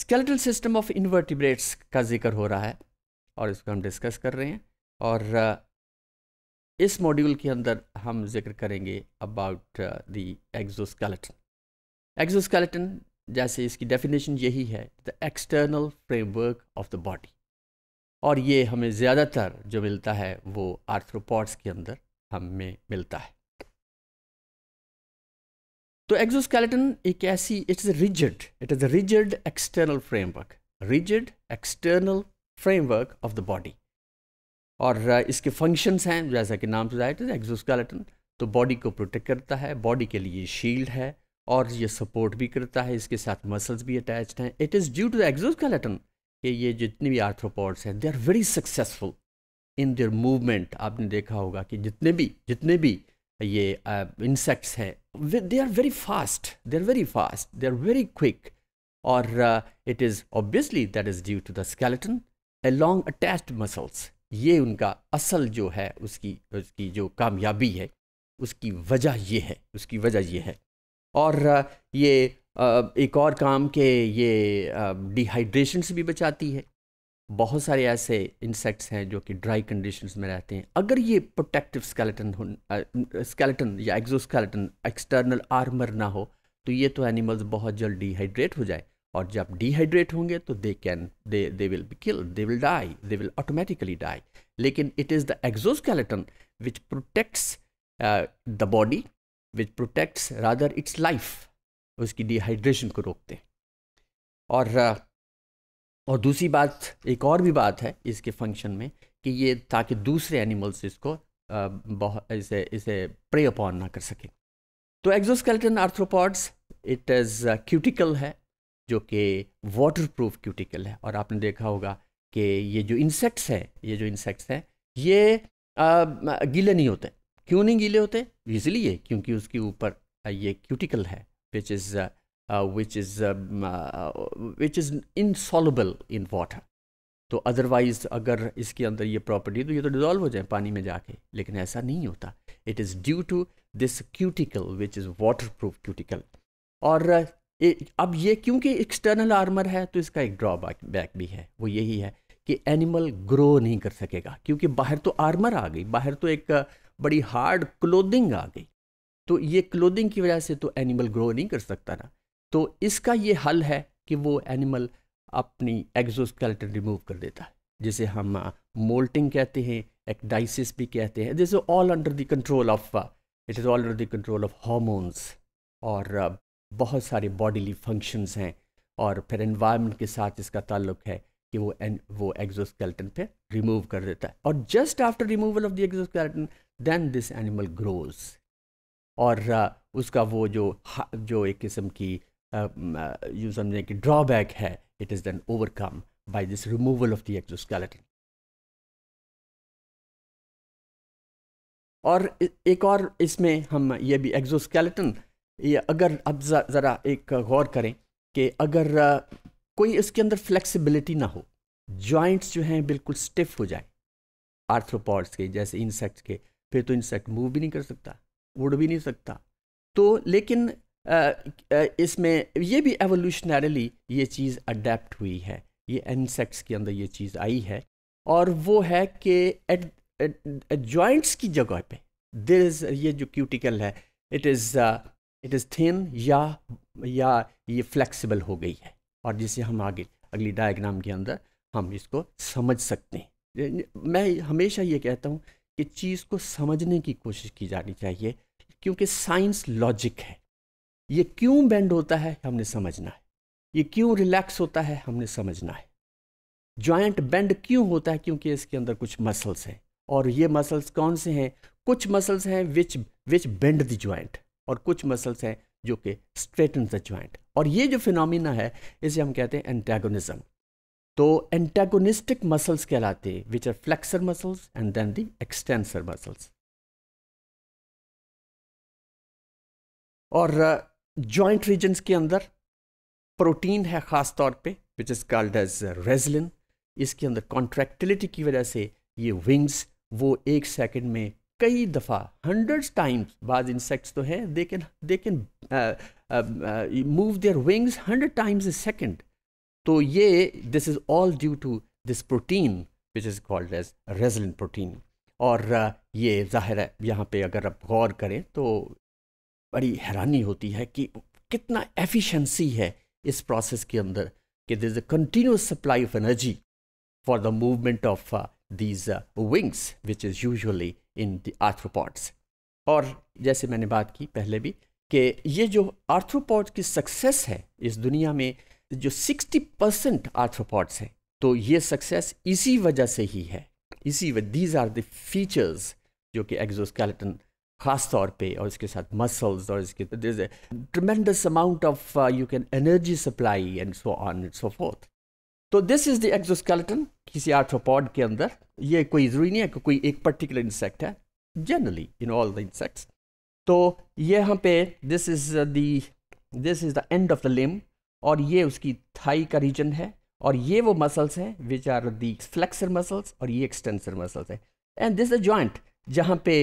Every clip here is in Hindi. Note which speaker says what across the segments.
Speaker 1: स्केलेटल सिस्टम ऑफ इन्वर्टिब्रेट्स का जिक्र हो रहा है और इसको हम डिस्कस कर रहे हैं और इस मॉड्यूल के अंदर हम जिक्र करेंगे अबाउट द एक्सोस्केलेटन एक्सोस्केलेटन जैसे इसकी डेफिनेशन यही है the external framework of the body और ये हमें ज़्यादातर जो मिलता है वो आर्थ्रोपॉड्स के अंदर हमें मिलता है तो एक्सोस्केलेटन एक ऐसी it is rigid it is a rigid external framework rigid external framework of the body और uh, इसके फंक्शंस हैं जैसा कि नाम से जाए इज़ एक्सोस्केलेटन तो बॉडी को प्रोटेक्ट करता है बॉडी के लिए शील्ड है और ये सपोर्ट भी करता है इसके साथ मसल्स भी अटैच्ड हैं it is due to the exoskeleton कि ये जितने भी आर्थ्रोपोड्स हैं they are very successful in their movement आपने देखा होगा कि जितने भी जितने भी ये इंसेक्ट्स uh, हैं they are very fast they are very fast they are very quick और it is obviously that is due to the skeleton along attached muscles ये उनका असल जो है उसकी उसकी जो कामयाबी है उसकी वजह ये है उसकी वजह ये है और uh, ये uh, एक और काम के ये डिहाइड्रेशन से भी बचाती है बहुत सारे ऐसे इंसेक्ट्स हैं जो कि ड्राई कंडीशंस में रहते हैं अगर ये प्रोटेक्टिव स्केलेटन स्केलेटन या एक्सोस्केलेटन एक्सटर्नल आर्मर ना हो तो ये तो एनिमल्स बहुत जल्द डिहाइड्रेट हो जाए और जब डिहाइड्रेट होंगे तो they can they they will be kill they will die they will automatically die लेकिन it is the exoskeleton which protects the body which protects rather its life उसकी डिहाइड्रेशन को रोकते हैं और uh, और दूसरी बात एक और भी बात है इसके फंक्शन में कि ये ताकि दूसरे एनिमल्स इसको बहुत इसे इसे प्रे अपॉन ना कर सकें तो exoskeleton arthropods it is cuticle है जो कि वाटर प्रूफ क्यूटिकल है और आपने देखा होगा कि ये जो इंसेक्ट्स हैं ये जो इंसेक्ट्स हैं ये आ, गीले नहीं होते क्यों नहीं गीले होते इसलिए क्योंकि उसके ऊपर ये क्यूटिकल है which is uh, which is um, uh, which is insoluble in water तो अदरवाइज़ अगर इसके अंदर ये प्रॉपर्टी तो ये तो डिज़ोल्व हो जाए पानी में जाके लेकिन ऐसा नहीं होता it is due to this cuticle which is waterproof cuticle और uh, अब ये क्योंकि एक्सटर्नल आर्मर है तो इसका एक ड्रॉबैक बैक भी है वो यही है कि एनिमल ग्रो नहीं कर सकेगा क्योंकि बाहर तो आर्मर आ गई बाहर तो एक uh, बड़ी हार्ड क्लोदिंग आ गई तो ये क्लोदिंग की वजह से तो एनिमल ग्रो नहीं कर सकता ना तो इसका ये हल है कि वो एनिमल अपनी एग्जोस्केलेटन रिमूव कर देता है जिसे हम मोल्टिंग कहते हैं एक्डाइसिस भी कहते हैं this all under the control of it is all under the control of hormones और बहुत सारे बॉडीली फंक्शंस हैं और फिर एनवायरनमेंट के साथ इसका ताल्लुक है कि वो एन वो एग्जोस्केल्टन पे रिमूव कर देता है और just after removal of the exoskeleton then this animal grows और उसका वो जो जो एक किस्म की यूँ समझें कि ड्रॉबैक है it is then overcome by this removal of the exoskeleton और एक और इसमें हम ये भी एक्सोस्केलेटन ये अगर अब ज़रा एक गौर करें कि अगर कोई इसके अंदर फ्लेक्सिबिलिटी ना हो जॉइंट्स जो हैं बिल्कुल स्टिफ हो जाए आर्थ्रोपॉड्स के जैसे इंसेक्ट्स के फिर तो इंसेक्ट मूव भी नहीं कर सकता उड़ भी नहीं सकता तो लेकिन इसमें ये भी एवोल्यूशनरली ये चीज़ अडेप्ट हुई है ये इंसेक्ट्स के अंदर ये चीज़ आई है और वो है कि एट जॉइंट्स की जगह पे दिल इज़ ये जो क्यूटिकल है it is it is thin या या ये फ्लेक्सिबल हो गई है और जिसे हम आगे अगली डायग्राम के अंदर हम इसको समझ सकते हैं मैं हमेशा ये कहता हूँ कि चीज़ को समझने की कोशिश की जानी चाहिए क्योंकि साइंस लॉजिक है ये क्यों बेंड होता है हमने समझना है ये क्यों रिलैक्स होता है हमने समझना है ज्वाइंट बेंड क्यों होता है क्योंकि इसके अंदर कुछ मसल्स हैं और ये मसल्स कौन से हैं कुछ मसल्स हैं which which bend the joint और कुछ मसल्स हैं जो कि स्ट्रेटन द ज्वाइंट और ये जो फिनोमिना है इसे हम कहते हैं एंटेगोनिज्म तो एंटेगोनिस्टिक मसल्स कहलाते हैं which are flexor muscles and then the extensor muscles और जॉइंट रीजन्स के अंदर प्रोटीन है ख़ास तौर पे which is called as resilin इसके अंदर कॉन्ट्रैक्टिलिटी की वजह से ये विंग्स वो एक सेकंड में कई दफ़ा हंड्रेड टाइम्स बाद इंसेक्ट्स तो हैं they can they can move their wings hundred times a second तो ये this is all due to this protein which is called as resilin protein और uh, ये जाहिर है यहाँ पे अगर आप गौर करें तो बड़ी हैरानी होती है कि कितना एफिशिएंसी है इस प्रोसेस के अंदर कि this a continuous supply of energy for the movement of these wings which is usually in the arthropods और जैसे मैंने बात की पहले भी कि ये जो आर्थ्रोपॉड की सक्सेस है इस दुनिया में जो 60 परसेंट आर्थ्रोपॉड्स हैं तो ये सक्सेस इसी वजह से ही है इसी वजह दीज आर द फीचर्स जो कि एग्जोस्केलेटन खास तौर पे और इसके साथ मसल्स और इसके tremendous amount of you can energy supply and so on and so forth तो दिस इज़ द एक्सोस्केलेटन किसी आर्थ्रोपॉड के अंदर ये कोई ज़रूरी नहीं है कि कोई एक पर्टिकुलर इंसेक्ट है generally in all the insects तो ये यहाँ पे this is this is the end of the limb और ये उसकी थाई का रीजन है और ये वो मसल्स हैं which are the flexor muscles और ये एक्सटेंसर मसल्स हैं एंड दिस द जॉइंट जहाँ पे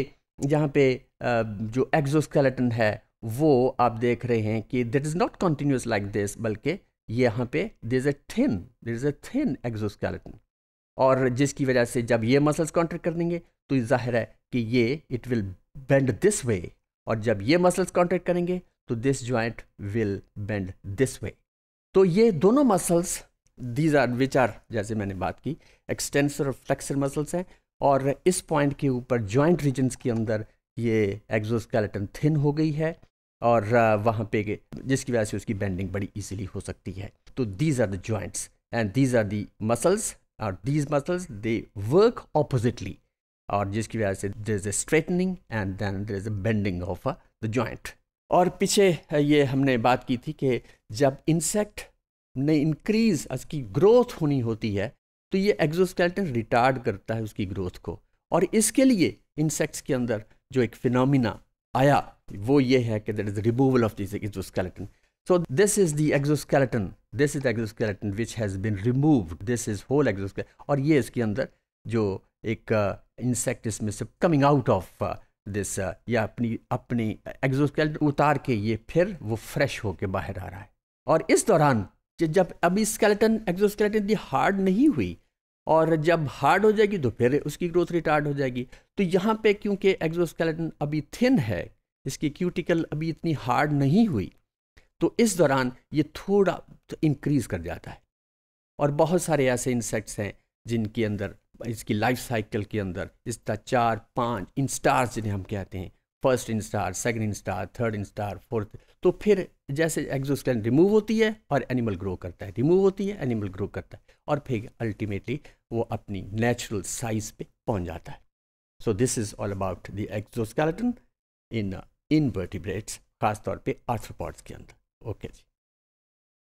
Speaker 1: यहाँ पे जो एग्जोस्केलेटन है वो आप देख रहे हैं कि that is not continuous like this बल्कि यहाँ पे there is a thin there is a thin exoskeleton और जिसकी वजह से जब ये मसल्स कॉन्ट्रैक्ट कर देंगे तो जाहिर है कि ये it will bend this way और जब ये मसल्स कॉन्ट्रैक्ट करेंगे तो this joint will bend this way तो ये दोनों muscles these are which are जैसे मैंने बात की एक्सटेंसर और फ्लेक्सर मसल्स हैं और इस पॉइंट के ऊपर जॉइंट रीजन्स के अंदर ये एक्जोस्केलेटन थिन हो गई है और वहाँ पे जिसकी वजह से उसकी बेंडिंग बड़ी इजीली हो सकती है तो these are the joints and these are the muscles और these muscles they work oppositely और जिसकी वजह से there is a straightening and then there is a bending of the joint और पीछे ये हमने बात की थी कि जब इंसेक्ट ने इंक्रीज इसकी ग्रोथ होनी होती है तो ये एक्जोस्केलेटन रिटार्ड करता है उसकी ग्रोथ को और इसके लिए इंसेक्ट्स के अंदर जो एक फिनोमिना आया वो ये है कि that is removal of this exoskeleton so this is the exoskeleton. This is the which has has been this is whole whole और ये इसके अंदर जो एक इंसेक्ट uh, इसमें से कमिंग आउट ऑफ दिस या अपनी अपनी एग्जोस्केलेटन उतार के ये फिर वो फ्रेश होके बाहर आ रहा है और इस दौरान जब अभी स्केलेटन एक्सोस्केलेटन इतनी हार्ड नहीं हुई और जब हार्ड हो जाएगी तो फिर उसकी ग्रोथ रेट हार्ड हो जाएगी तो यहाँ पे क्योंकि एक्सोस्केलेटन अभी थिन है इसकी क्यूटिकल अभी इतनी हार्ड नहीं हुई तो इस दौरान ये थोड़ा इंक्रीज़ तो कर जाता है और बहुत सारे ऐसे इंसेक्ट्स हैं जिनके अंदर इसकी लाइफ साइकिल के अंदर इसका चार पाँच इंस्टार्स जिन्हें हम कहते हैं first instar second instar third instar fourth तो फिर जैसे एक्जोस्केलन रिमूव होती है और एनिमल ग्रो करता है रिमूव होती है एनिमल ग्रो करता है और फिर अल्टीमेटली वो अपनी नेचुरल साइज पे पहुंच जाता है so this is all about the exoskeleton in invertebrates खासतौर पर आर्थ्रोपॉड्स के अंदर ओके जी